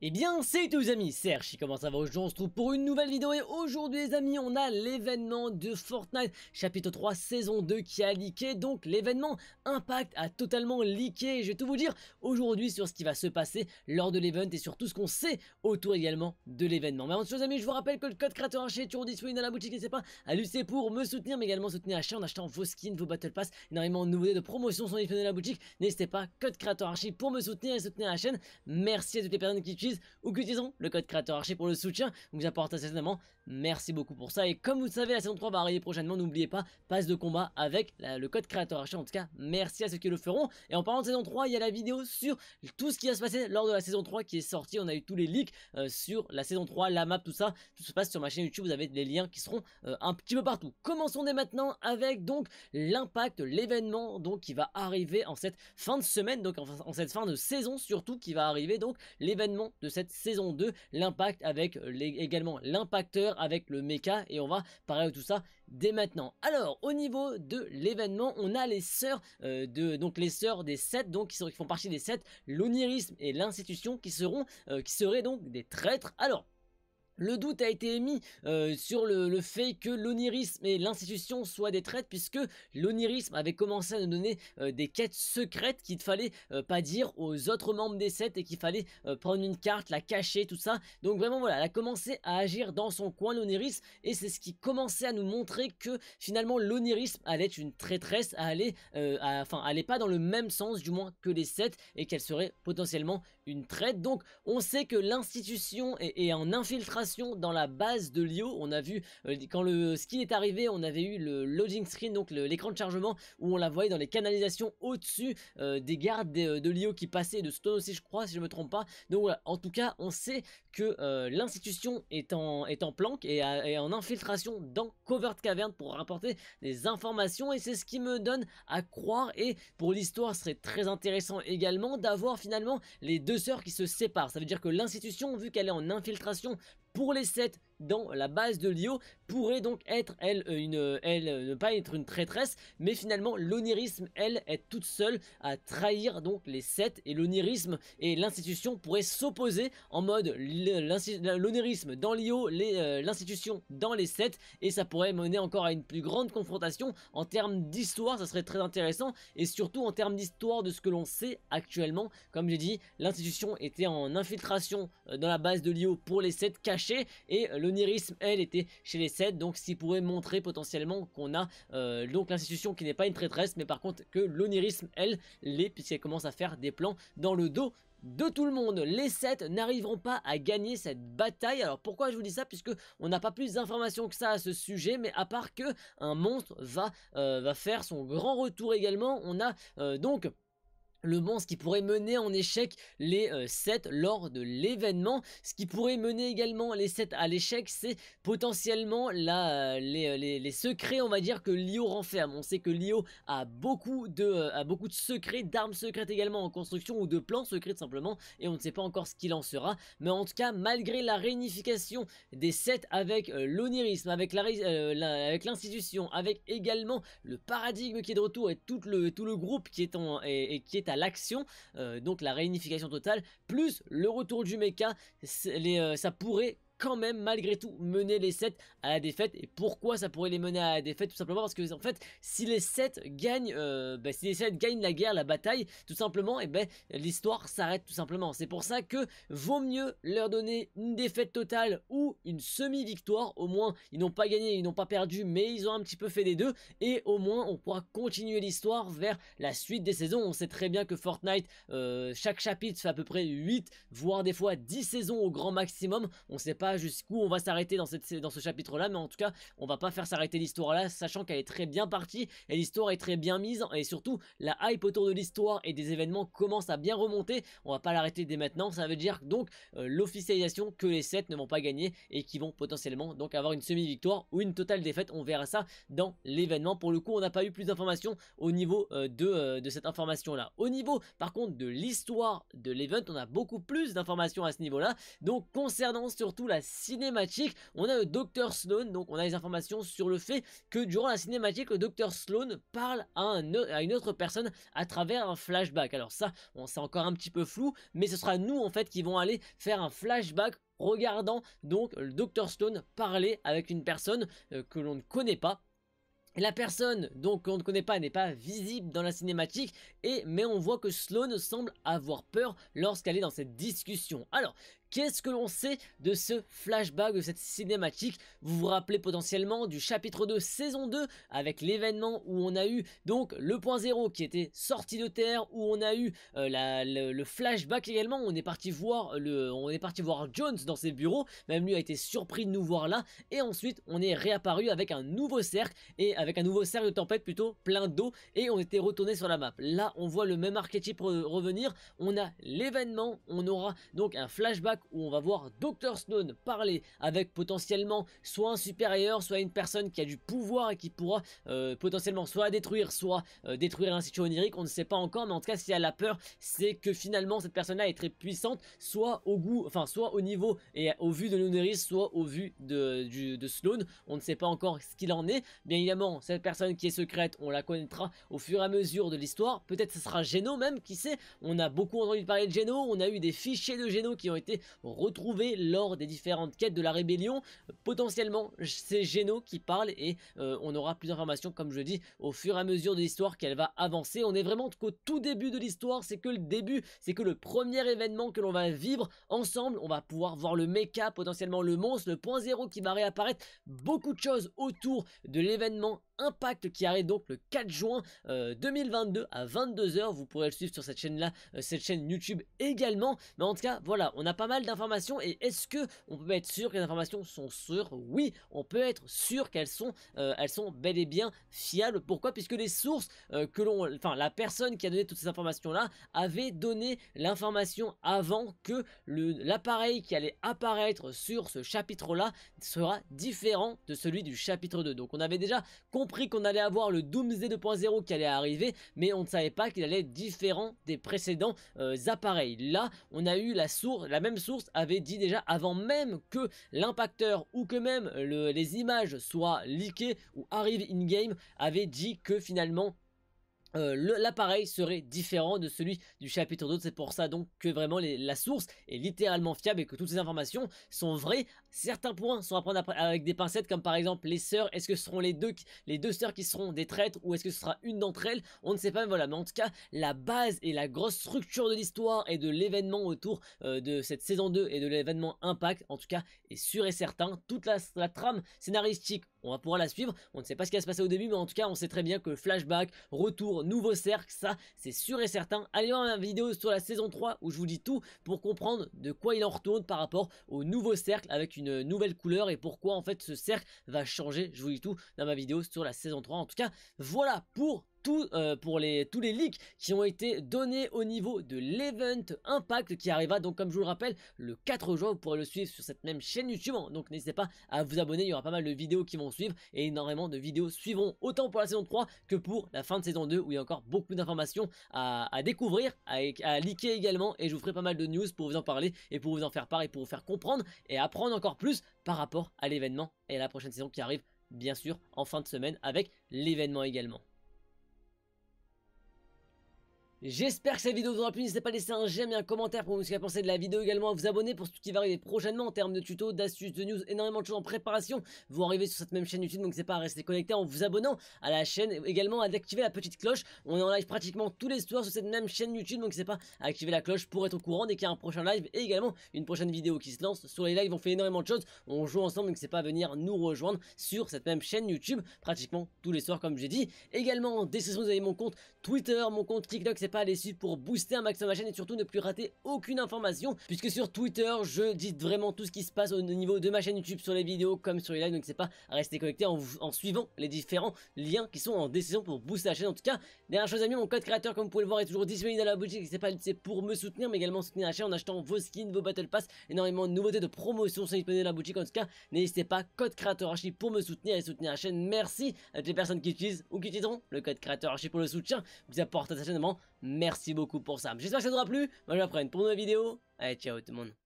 Eh bien, c'est tous les amis, c'est Archie, comment ça va Aujourd'hui, on se trouve pour une nouvelle vidéo et aujourd'hui, les amis, on a l'événement de Fortnite, chapitre 3, saison 2 qui a leaké. Donc, l'événement Impact a totalement leaké. Je vais tout vous dire aujourd'hui sur ce qui va se passer lors de l'event et sur tout ce qu'on sait autour également de l'événement. Mais avant tout, les amis, je vous rappelle que le code créateur Archie est toujours disponible dans la boutique, n'hésitez pas à l'utiliser pour me soutenir, mais également soutenir la chaîne en achetant vos skins, vos battle pass, énormément de nouveautés de promotion sont disponibles dans la boutique. N'hésitez pas, code créateur Archie pour me soutenir et soutenir la chaîne. Merci à toutes les personnes qui suivent ou que disons le code créateur archi pour le soutien. vous apporte certainement. Merci beaucoup pour ça. Et comme vous le savez, la saison 3 va arriver prochainement. N'oubliez pas, passe de combat avec le code créateur archi. En tout cas, merci à ceux qui le feront. Et en parlant de saison 3, il y a la vidéo sur tout ce qui va se passer lors de la saison 3 qui est sortie. On a eu tous les leaks euh, sur la saison 3, la map, tout ça. Tout se passe sur ma chaîne YouTube. Vous avez les liens qui seront euh, un petit peu partout. Commençons dès maintenant avec donc l'impact, l'événement donc qui va arriver en cette fin de semaine, donc en cette fin de saison surtout qui va arriver donc l'événement de cette saison 2, l'impact avec euh, également l'impacteur avec le mecha et on va parler de tout ça dès maintenant. Alors au niveau de l'événement, on a les sœurs euh, de donc les sœurs des 7 donc qui, qui font partie des 7, l'onirisme et l'institution qui seront euh, qui seraient donc des traîtres. Alors le doute a été émis euh, sur le, fait que l'onirisme et l'institution soient des traites puisque l'onirisme avait commencé à nous donner euh, des quêtes secrètes qu'il ne fallait euh, pas dire aux autres membres des sept et qu'il fallait prendre une carte, la cacher, tout ça. Donc vraiment voilà, elle a commencé à agir dans son coin l'onirisme et c'est ce qui commençait à nous montrer que finalement l'onirisme allait être une traîtresse, à enfin allait pas dans le même sens du moins que les sept et qu'elle serait potentiellement une traite. Donc on sait que l'institution est en infiltration dans la base de Lio. On a vu, euh, quand le ski est arrivé, on avait eu le loading screen, donc l'écran de chargement, où on la voyait dans les canalisations au-dessus euh, des gardes euh, de, Lio qui passaient, de Stone aussi je crois, si je me trompe pas. Donc voilà, en tout cas, on sait que l'institution est en, est en planque et, en infiltration dans Covert Cavern pour rapporter des informations et c'est ce qui me donne à croire et pour l'histoire serait très intéressant également d'avoir finalement les deux sœurs qui se séparent. Ça veut dire que l'institution, vu qu'elle est en infiltration pour les 7 dans la base de Lio pourrait donc être elle euh, une euh, elle euh, ne pas être une traîtresse mais finalement l'onirisme elle est toute seule à trahir donc les sept et l'onirisme et l'institution pourraient s'opposer en mode l'onirisme dans Lio l'institution dans les sept et ça pourrait mener encore à une plus grande confrontation en termes d'histoire ça serait très intéressant et surtout en termes d'histoire de ce que l'on sait actuellement comme j'ai dit l'institution était en infiltration dans la base de Lio pour les sept cachés et le l'onirisme, elle, était chez les 7, donc ce pourrait montrer potentiellement qu'on a euh, donc l'institution qui n'est pas une traîtresse, mais par contre que l'onirisme, elle, l'est, puisqu'elle commence à faire des plans dans le dos de tout le monde. Les 7 n'arriveront pas à gagner cette bataille. Alors pourquoi je vous dis ça Puisque on n'a pas plus d'informations que ça à ce sujet, mais à part que un monstre va, euh, va faire son grand retour également, on a euh, donc le monstre qui pourrait mener en échec les 7 euh, lors de l'événement. Ce qui pourrait mener également les 7 à l'échec, c'est potentiellement euh, euh, les, secrets, on va dire, que Lio renferme. On sait que Lio a beaucoup de, beaucoup de secrets, d'armes secrètes également en construction ou de plans secrets simplement, et on ne sait pas encore ce qu'il en sera. Mais en tout cas, malgré la réunification des 7 avec l'onirisme, avec l'institution, avec, avec également le paradigme qui est de retour et tout le, tout le groupe qui est en, qui est à l'action, euh, donc la réunification totale, plus le retour du mecha, les, euh, ça pourrait quand même malgré tout mener les 7 à la défaite. Et pourquoi ça pourrait les mener à la défaite Tout simplement parce que en fait, si les 7 gagnent, euh, ben, si les 7 gagnent la guerre, la bataille, tout simplement, et eh ben l'histoire s'arrête tout simplement. C'est pour ça que vaut mieux leur donner une défaite totale ou une semi-victoire. Au moins, ils n'ont pas gagné, ils n'ont pas perdu, mais ils ont un petit peu fait des deux. Et au moins, on pourra continuer l'histoire vers la suite des saisons. On sait très bien que Fortnite, euh, chaque chapitre fait à peu près 8, voire des fois 10 saisons au grand maximum. On sait pas jusqu'où on va s'arrêter dans, cette, dans ce chapitre-là, mais en tout cas, on va pas faire s'arrêter l'histoire là, sachant qu'elle est très bien partie, et l'histoire est très bien mise, et surtout, la hype autour de l'histoire et des événements commence à bien remonter, on va pas l'arrêter dès maintenant, ça veut dire donc euh, l'officialisation que les 7 ne vont pas gagner, et qui vont potentiellement donc avoir une semi-victoire ou une totale défaite, on verra ça dans l'événement, pour le coup, on n'a pas eu plus d'informations au niveau euh, de, euh, de cette information-là. Au niveau, par contre, de l'histoire de l'event, on a beaucoup plus d'informations à ce niveau-là, donc concernant surtout la cinématique, on a le docteur Sloan, donc on a des informations sur le fait que durant la cinématique, le docteur Sloan parle à, une autre personne à travers un flashback. Alors ça, on c'est encore un petit peu flou, mais ce sera nous en fait qui vont aller faire un flashback regardant donc le docteur Sloan parler avec une personne euh, que l'on ne connaît pas la personne, donc qu'on ne connaît pas, n'est pas visible dans la cinématique, et mais on voit que Sloane semble avoir peur lorsqu'elle est dans cette discussion. Alors, Qu'est-ce que l'on sait de ce flashback, de cette cinématique Vous vous rappelez potentiellement du chapitre 2 saison 2 avec l'événement où on a eu donc le point zéro qui était sorti de terre, où on a eu euh, le, flashback également, on est parti voir le, on est parti voir Jones dans ses bureaux, même lui a été surpris de nous voir là, et ensuite on est réapparu avec un nouveau cercle, et avec un nouveau cercle de tempête plutôt plein d'eau, et on était retourné sur la map. Là on voit le même archétype revenir, on a l'événement, on aura donc un flashback où on va voir Dr Snow parler avec potentiellement soit un supérieur, soit une personne qui a du pouvoir et qui pourra euh, potentiellement soit détruire, soit euh, détruire détruire l'institut onirique, on ne sait pas encore, mais en tout cas si elle a peur, c'est que finalement cette personne-là est très puissante, soit au goût, enfin soit au niveau et au vu de l'oniris, soit au vu de, on ne sait pas encore ce qu'il en est, bien évidemment cette personne qui est secrète, on la connaîtra au fur et à mesure de l'histoire, peut-être ce sera Geno même, qui sait, on a beaucoup entendu parler de Geno, on a eu des fichiers de Geno qui ont été retrouver lors des différentes quêtes de la rébellion. Potentiellement, c'est Geno qui parle et euh, on aura plus d'informations, comme je dis, au fur et à mesure de l'histoire qu'elle va avancer. On est vraiment qu'au tout début de l'histoire, c'est que le début, c'est que le premier événement que l'on va vivre ensemble. On va pouvoir voir le mecha, potentiellement le monstre, le point zéro qui va réapparaître. Beaucoup de choses autour de l'événement Impact qui arrive donc le 4 juin 2022 euh, à 22h. Vous pourrez le suivre sur cette chaîne là, euh, cette chaîne YouTube également. Mais en tout cas, voilà, on a pas mal d'informations et est-ce que on peut être sûr que les informations sont sûres Oui, on peut être sûr qu'elles sont, euh, elles sont bel et bien fiables. Pourquoi Puisque les sources que l'on, enfin la personne qui a donné toutes ces informations là avait donné l'information avant que l'appareil qui allait apparaître sur ce chapitre là sera différent de celui du chapitre 2. Donc on avait déjà compris qu'on allait avoir le Doomsday 2.0 qui allait arriver, mais on ne savait pas qu'il allait être différent des précédents euh, appareils. Là, on a eu la source, la même source avait dit déjà avant même que l'impacteur ou que même les images soient leakées ou arrivent in-game, avait dit que finalement euh, l'appareil serait différent de celui du chapitre 2, c'est pour ça donc que vraiment la source est littéralement fiable et que toutes ces informations sont vraies Certains points sont à prendre avec des pincettes, comme par exemple les sœurs. Est-ce que ce seront les deux, les deux sœurs qui seront des traîtres ou est-ce que ce sera une d'entre elles On ne sait pas, mais voilà. Mais en tout cas, la base et la grosse structure de l'histoire et de l'événement autour euh, de cette saison 2 et de l'événement Impact, en tout cas, est sûr et certain. Toute la, trame scénaristique on va pouvoir la suivre. On ne sait pas ce qui va se passer au début, mais en tout cas, on sait très bien que flashback, retour, nouveau cercle, ça, c'est sûr et certain. Allez voir ma vidéo sur la saison 3 où je vous dis tout pour comprendre de quoi il en retourne par rapport au nouveau cercle avec une nouvelle couleur et pourquoi en fait ce cercle va changer. Je vous dis tout dans ma vidéo sur la saison 3. En tout cas, voilà pour euh, pour les, tous les leaks qui ont été donnés au niveau de l'event Impact qui arrivera donc comme je vous le rappelle le 4 juin. Vous pourrez le suivre sur cette même chaîne YouTube. Donc n'hésitez pas à vous abonner, il y aura pas mal de vidéos qui vont suivre et énormément de vidéos suivront autant pour la saison 3 que pour la fin de saison 2 où il y a encore beaucoup d'informations à, découvrir, à, à liker également et je vous ferai pas mal de news pour vous en parler et pour vous en faire part et pour vous faire comprendre et apprendre encore plus par rapport à l'événement et à la prochaine saison qui arrive bien sûr en fin de semaine avec l'événement également. J'espère que cette vidéo vous aura plu, n'hésitez pas à laisser un j'aime et un commentaire pour dire ce que vous pensé de la vidéo également, à vous abonner pour tout ce qui va arriver prochainement en termes de tutos, d'astuces, de news, énormément de choses en préparation, vous arrivez sur cette même chaîne YouTube, donc n'hésitez pas à rester connecté en vous abonnant à la chaîne, également à activer la petite cloche, on est en live pratiquement tous les soirs sur cette même chaîne YouTube, donc n'hésitez pas à activer la cloche pour être au courant dès qu'il y a un prochain live et également une prochaine vidéo qui se lance, sur les lives on fait énormément de choses, on joue ensemble, donc n'hésitez pas à venir nous rejoindre sur cette même chaîne YouTube, pratiquement tous les soirs comme j'ai dit, également en description vous avez mon compte Twitter, mon compte TikTok, pas à les suivre pour booster un maximum ma chaîne et surtout ne plus rater aucune information puisque sur Twitter je dis vraiment tout ce qui se passe au niveau de ma chaîne YouTube sur les vidéos comme sur les lives donc c'est pas à rester connecté en, suivant les différents liens qui sont en décision pour booster la chaîne en tout cas dernière chose à amis mon code créateur comme vous pouvez le voir est toujours disponible dans la boutique c'est pas c'est pour me soutenir mais également soutenir la chaîne en achetant vos skins vos battle pass énormément de nouveautés de promotions sont disponibles dans la boutique en tout cas n'hésitez pas code créateur archi pour me soutenir et soutenir la chaîne merci à toutes les personnes qui utilisent ou qui utiliseront le code créateur archi pour le soutien vous apporte vraiment Merci beaucoup pour ça. J'espère que ça t'aura plu. Moi, je m'apprenne pour une nouvelle vidéo. Allez, ciao tout le monde.